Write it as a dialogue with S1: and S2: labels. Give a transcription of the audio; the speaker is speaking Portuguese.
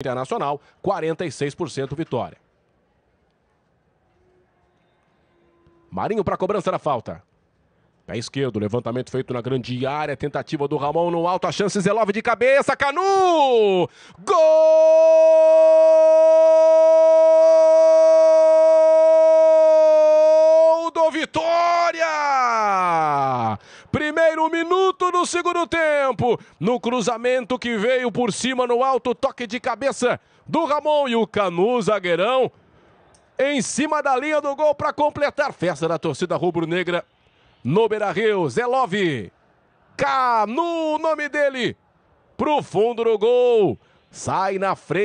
S1: Internacional, 46% vitória. Marinho para cobrança da falta. Pé esquerdo, levantamento feito na grande área, tentativa do Ramon no alto, a chance Zelove de cabeça, Canu! Gol do Vitória! Primeiro minuto do segundo tempo. No cruzamento que veio por cima no alto toque de cabeça do Ramon e o Canu, zagueirão. Em cima da linha do gol para completar. Festa da torcida rubro-negra no Beira-Rio. Zé Love. Canu, o nome dele. Pro fundo do gol. Sai na frente.